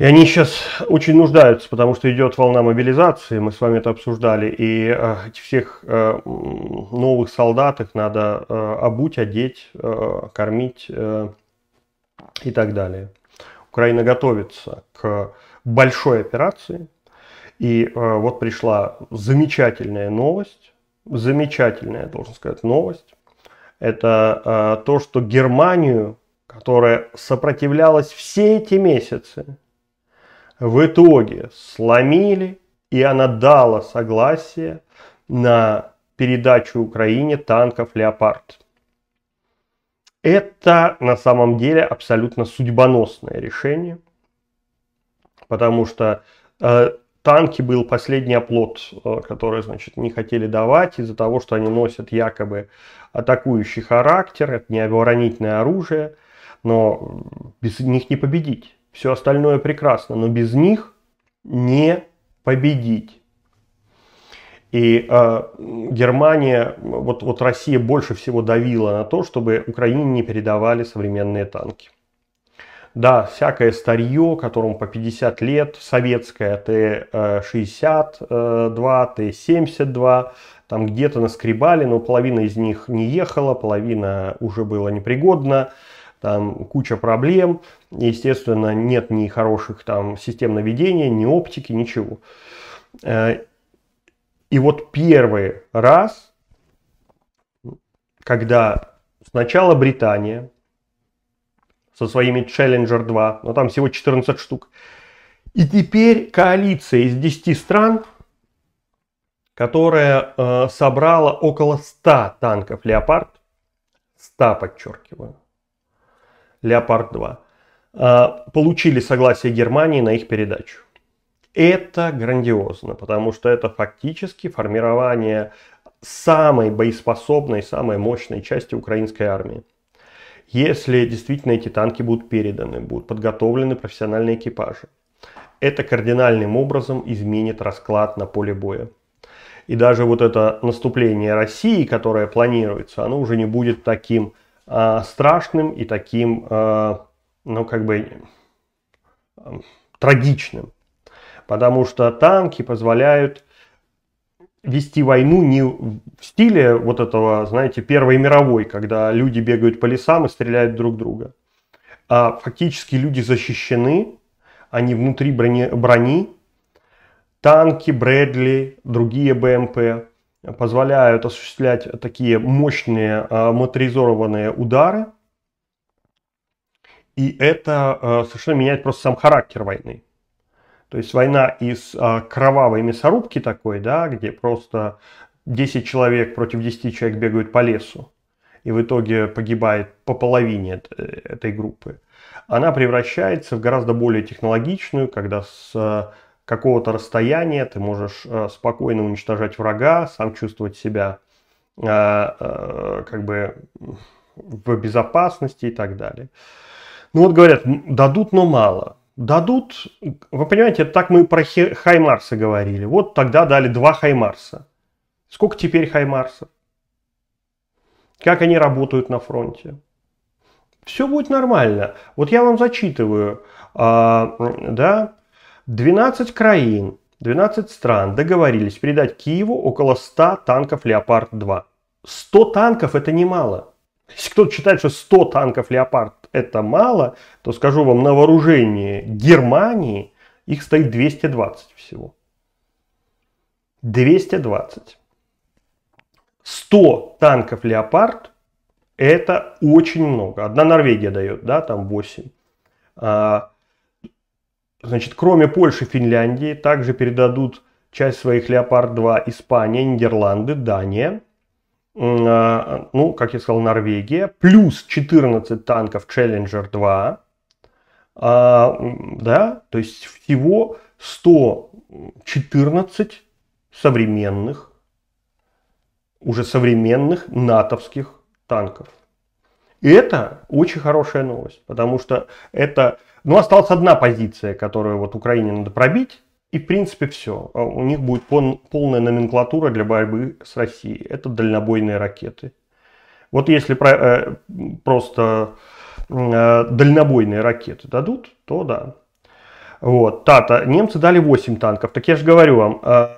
И они сейчас очень нуждаются, потому что идет волна мобилизации, мы с вами это обсуждали, и э, этих всех э, новых солдат их надо э, обуть, одеть, кормить и так далее. Украина готовится к большой операции, и вот пришла замечательная новость, замечательная, я должен сказать, новость. Это то, что Германию, которая сопротивлялась все эти месяцы, в итоге сломили, и она дала согласие на передачу Украине танков «Леопард». Это на самом деле абсолютно судьбоносное решение, потому что э, танки был последний оплот, э, который, значит, не хотели давать из-за того, что они носят якобы атакующий характер, это не оборонительное оружие, но без них не победить. Все остальное прекрасно, но без них не победить. И э, Германия, вот, вот Россия больше всего давила на то, чтобы Украине не передавали современные танки. Да, всякое старье, которому по 50 лет, советское Т-62, э, Т-72, там где-то наскребали, но половина из них не ехала, половина уже была непригодна там куча проблем, естественно, нет ни хороших там систем наведения, ни оптики, ничего. Э, и вот первый раз, когда сначала Британия со своими Challenger 2, но там всего 14 штук, и теперь коалиция из 10 стран, которая э, собрала около 100 танков «Леопард», 100, подчеркиваю, Леопард-2, а, получили согласие Германии на их передачу. Это грандиозно, потому что это фактически формирование самой боеспособной, самой мощной части украинской армии. Если действительно эти танки будут переданы, будут подготовлены профессиональные экипажи, это кардинальным образом изменит расклад на поле боя. И даже вот это наступление России, которое планируется, оно уже не будет таким Э, страшным и таким, э, ну как бы, э, трагичным. Потому что танки позволяют вести войну не в стиле вот этого, знаете, Первой мировой, когда люди бегают по лесам и стреляют друг друга. А фактически люди защищены, они внутри брони, брони. Танки, Брэдли, другие БМП позволяют осуществлять такие мощные э, моторизованные удары. И это э, совершенно меняет просто сам характер войны. То есть война из э, кровавой мясорубки такой, да, где просто 10 человек против 10 человек бегают по лесу, и в итоге погибает по половине этой группы, она превращается в гораздо более технологичную, когда с какого-то расстояния, ты можешь э, спокойно уничтожать врага, сам чувствовать себя э, э, как бы в безопасности и так далее. Ну вот говорят, дадут, но мало. Дадут, вы понимаете, так мы про Хаймарса говорили. Вот тогда дали два Хаймарса. Сколько теперь Хаймарсов? Как они работают на фронте? Все будет нормально. Вот я вам зачитываю, а, да, 12 краин, 12 стран договорились передать Киеву около 100 танков «Леопард-2». 100 танков – это немало. Если кто-то считает, что 100 танков «Леопард» – это мало, то скажу вам, на вооружении Германии их стоит 220 всего. 220. 100 танков «Леопард» – это очень много. Одна Норвегия дает, да, там 8. Значит, кроме Польши, Финляндии также передадут часть своих Леопард-2 Испания, Нидерланды, Дания, а, ну, как я сказал, Норвегия, плюс 14 танков Челленджер 2, а, да, то есть всего 114 современных, уже современных натовских танков. И это очень хорошая новость, потому что это но ну, осталась одна позиция, которую вот Украине надо пробить. И, в принципе, все. А у них будет полная номенклатура для борьбы с Россией. Это дальнобойные ракеты. Вот если э, просто э, дальнобойные ракеты дадут, то да. Вот, Тата, немцы дали 8 танков. Так я же говорю вам, э,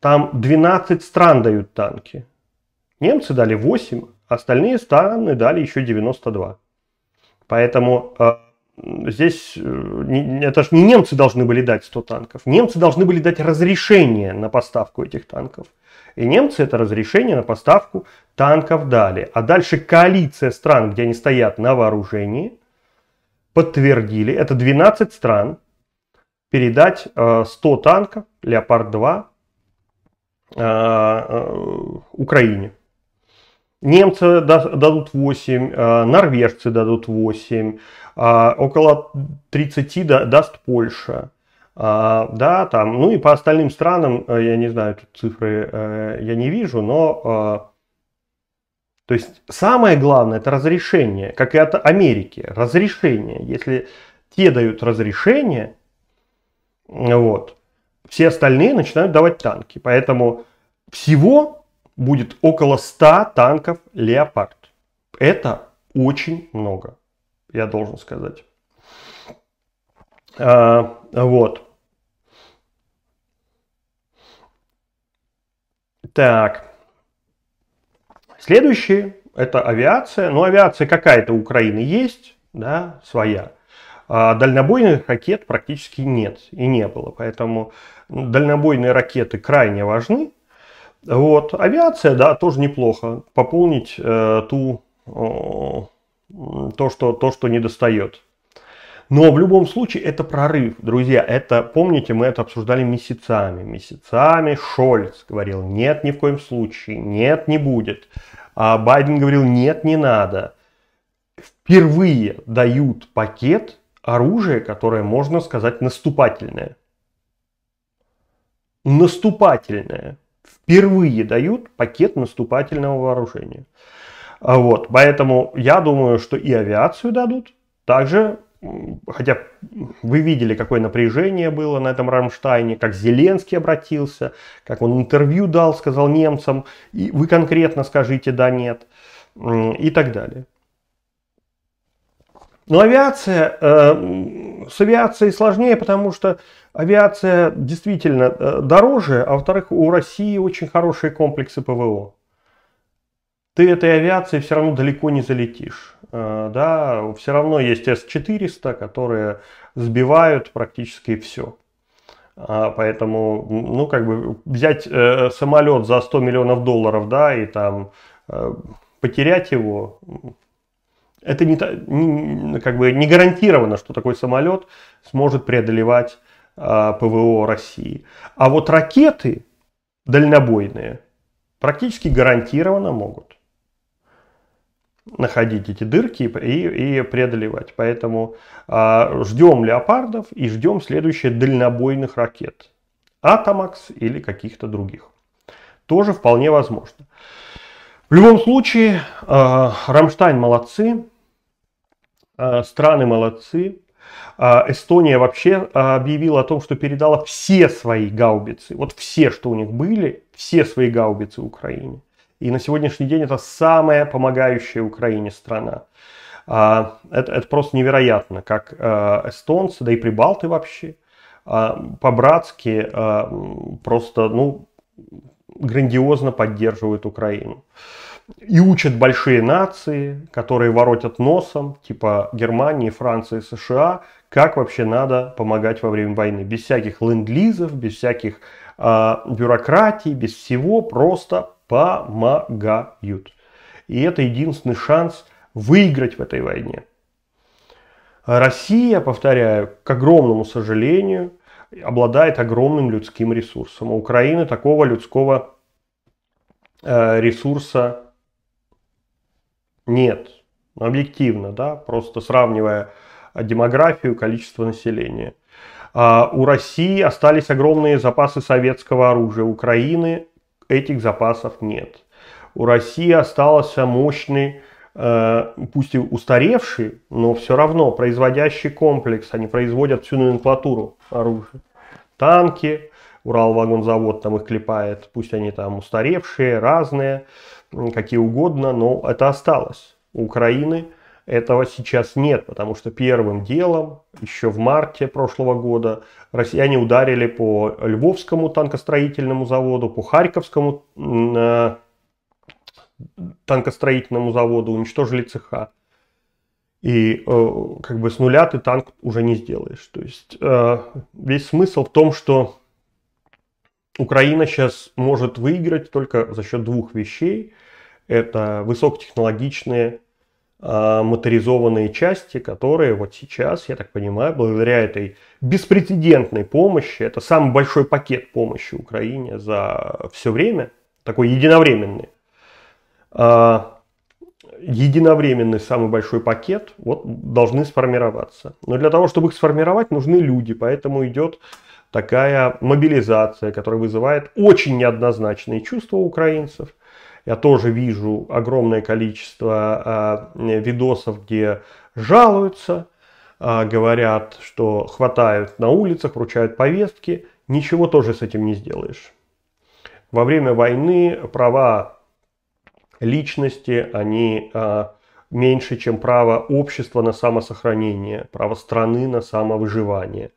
там 12 стран дают танки. Немцы дали 8, остальные страны дали еще 92. Поэтому здесь э, это же не немцы должны были дать 100 танков. Немцы должны были дать разрешение на поставку этих танков. И немцы это разрешение на поставку танков дали. А дальше коалиция стран, где они стоят на вооружении, подтвердили, это 12 стран, передать 100 э, танков Леопард-2 э, Украине. Немцы дадут 8, э, норвежцы дадут 8, э, около 30 даст Польша. Э, да, там, ну и по остальным странам, я не знаю, тут цифры я не вижу, но то есть самое главное это разрешение, как и от Америки, разрешение. Если те дают разрешение, вот, все остальные начинают давать танки. Поэтому всего будет около 100 танков «Леопард». Это очень много, я должен сказать. А, вот. Так. Следующее это авиация. Но ну, авиация какая-то Украины есть, да, своя. А дальнобойных ракет практически нет и не было. Поэтому ну, дальнобойные ракеты крайне важны вот. Авиация, да, тоже неплохо. Пополнить э, ту, э, то, что, то, что не достает. Но в любом случае это прорыв, друзья. Это, помните, мы это обсуждали месяцами. Месяцами Шольц говорил, нет, ни в коем случае, нет, не будет. А Байден говорил, нет, не надо. Впервые дают пакет оружия, которое можно сказать наступательное. Наступательное впервые дают пакет наступательного вооружения. А вот, поэтому я думаю, что и авиацию дадут. Также, хотя вы видели, какое напряжение было на этом Рамштайне, как Зеленский обратился, как он интервью дал, сказал немцам, и вы конкретно скажите да, нет и так далее. Но авиация, э, с авиацией сложнее, потому что авиация действительно э, дороже, а во-вторых, у России очень хорошие комплексы ПВО. Ты этой авиацией все равно далеко не залетишь. Э, да, все равно есть С-400, которые сбивают практически все. А, поэтому, ну, как бы взять э, самолет за 100 миллионов долларов, да, и там э, потерять его, это не, не, как бы не гарантировано, что такой самолет сможет преодолевать э, ПВО России. А вот ракеты дальнобойные практически гарантированно могут находить эти дырки и, и преодолевать. Поэтому э, ждем леопардов и ждем следующие дальнобойных ракет. Атомакс или каких-то других. Тоже вполне возможно. В любом случае, э, Рамштайн молодцы. А, страны молодцы. А, Эстония вообще а, объявила о том, что передала все свои гаубицы, вот все, что у них были, все свои гаубицы Украине. И на сегодняшний день это самая помогающая Украине страна. Это, это просто невероятно, как эстонцы, да и прибалты вообще, по-братски просто, ну, грандиозно поддерживают Украину и учат большие нации, которые воротят носом, типа Германии, Франции, США, как вообще надо помогать во время войны. Без всяких ленд-лизов, без всяких э, бюрократий, без всего, просто помогают. И это единственный шанс выиграть в этой войне. Россия, повторяю, к огромному сожалению, обладает огромным людским ресурсом. У Украины такого людского э, ресурса нет, объективно, да, просто сравнивая а, демографию, количество населения. А, у России остались огромные запасы советского оружия, Украины этих запасов нет. У России остался мощный, э, пусть и устаревший, но все равно производящий комплекс. Они производят всю номенклатуру оружия. Танки, Уралвагонзавод там их клепает, пусть они там устаревшие, разные какие угодно, но это осталось. У Украины этого сейчас нет, потому что первым делом еще в марте прошлого года россияне ударили по Львовскому танкостроительному заводу, по Харьковскому э, танкостроительному заводу, уничтожили цеха. И э, как бы с нуля ты танк уже не сделаешь. То есть э, весь смысл в том, что Украина сейчас может выиграть только за счет двух вещей. Это высокотехнологичные а, моторизованные части, которые вот сейчас, я так понимаю, благодаря этой беспрецедентной помощи, это самый большой пакет помощи Украине за все время, такой единовременный, а, единовременный самый большой пакет, вот должны сформироваться. Но для того, чтобы их сформировать, нужны люди, поэтому идет такая мобилизация, которая вызывает очень неоднозначные чувства украинцев. Я тоже вижу огромное количество э, видосов, где жалуются, э, говорят, что хватают на улицах, вручают повестки. Ничего тоже с этим не сделаешь. Во время войны права личности, они э, меньше, чем право общества на самосохранение, право страны на самовыживание.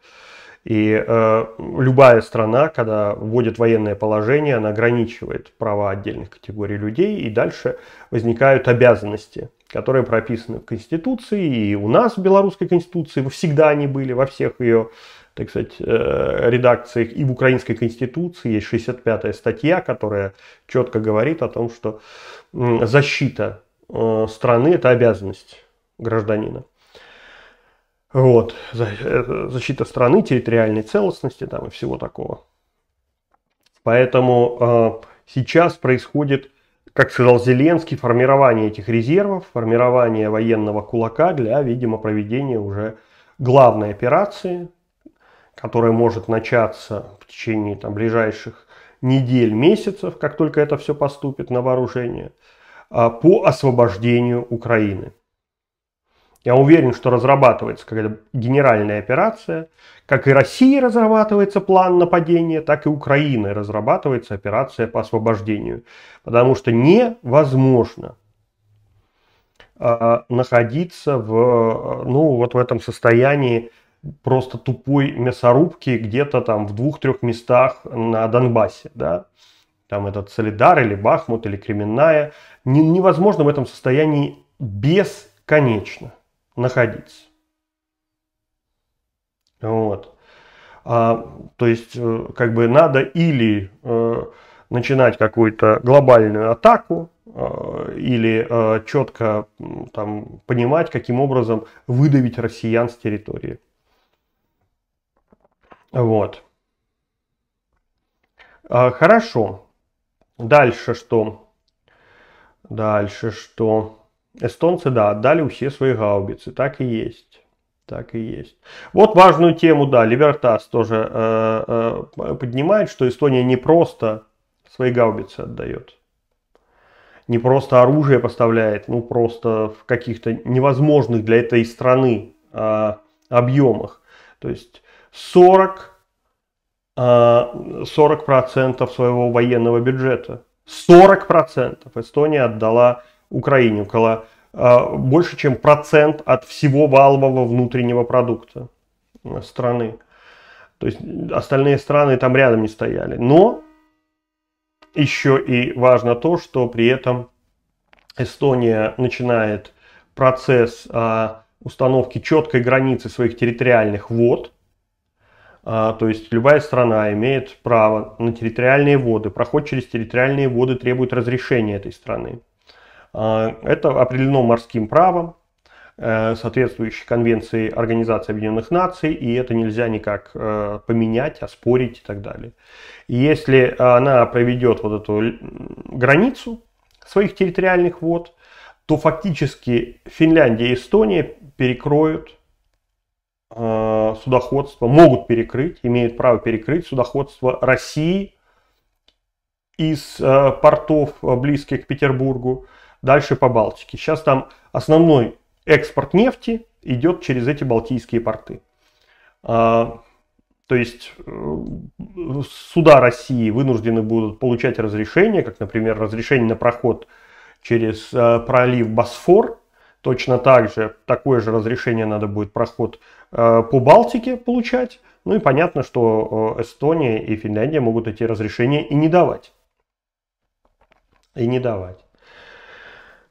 И э, любая страна, когда вводит военное положение, она ограничивает права отдельных категорий людей, и дальше возникают обязанности, которые прописаны в Конституции, и у нас в Белорусской Конституции всегда они были, во всех ее, так сказать, э, редакциях, и в Украинской Конституции есть 65-я статья, которая четко говорит о том, что защита э, страны – это обязанность гражданина. Вот, э, защита страны, территориальной целостности там и всего такого. Поэтому э, сейчас происходит, как сказал Зеленский, формирование этих резервов, формирование военного кулака для, видимо, проведения уже главной операции, которая может начаться в течение там, ближайших недель, месяцев, как только это все поступит на вооружение, а, по освобождению Украины. Я уверен, что разрабатывается какая-то генеральная операция. Как и России разрабатывается план нападения, так и Украины разрабатывается операция по освобождению. Потому что невозможно а, находиться в, ну, вот в этом состоянии просто тупой мясорубки где-то там в двух-трех местах на Донбассе. Да? Там этот Солидар или Бахмут или Кременная. невозможно в этом состоянии бесконечно находиться. Вот. А, то есть, э, как бы надо или э, начинать какую-то глобальную атаку, э, или э, четко там, понимать, каким образом выдавить россиян с территории. Вот. А, хорошо. Дальше что? Дальше что? Эстонцы, да, отдали все свои гаубицы, так и есть. Так и есть. Вот важную тему, да, Либертас тоже э, э, поднимает, что Эстония не просто свои гаубицы отдает, не просто оружие поставляет, ну просто в каких-то невозможных для этой страны э, объемах. То есть 40, э, 40% своего военного бюджета. 40% Эстония отдала Украине, около а, больше, чем процент от всего валового внутреннего продукта э, страны. То есть остальные страны там рядом не стояли. Но еще и важно то, что при этом Эстония начинает процесс а, установки четкой границы своих территориальных вод. А, то есть любая страна имеет право на территориальные воды. Проход через территориальные воды требует разрешения этой страны. А, это определено морским правом, э, соответствующей конвенции Организации Объединенных Наций, и это нельзя никак э, поменять, оспорить и так далее. если она проведет вот эту границу своих территориальных вод, то фактически Финляндия и Эстония перекроют э, судоходство, могут перекрыть, имеют право перекрыть судоходство России из портов, близких к Петербургу, дальше по Балтике. Сейчас там основной экспорт нефти идет через эти балтийские порты. А, то есть э, суда России вынуждены будут получать разрешение, как, например, разрешение на проход через э, пролив Босфор. Точно так же, такое же разрешение надо будет проход э, по Балтике получать. Ну и понятно, что Эстония и Финляндия могут эти разрешения и не давать. И не давать.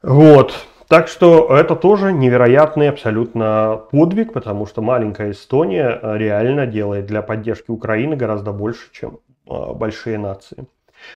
Вот. Так что это тоже невероятный абсолютно подвиг, потому что маленькая Эстония э, реально делает для поддержки Украины гораздо больше, чем э, большие нации.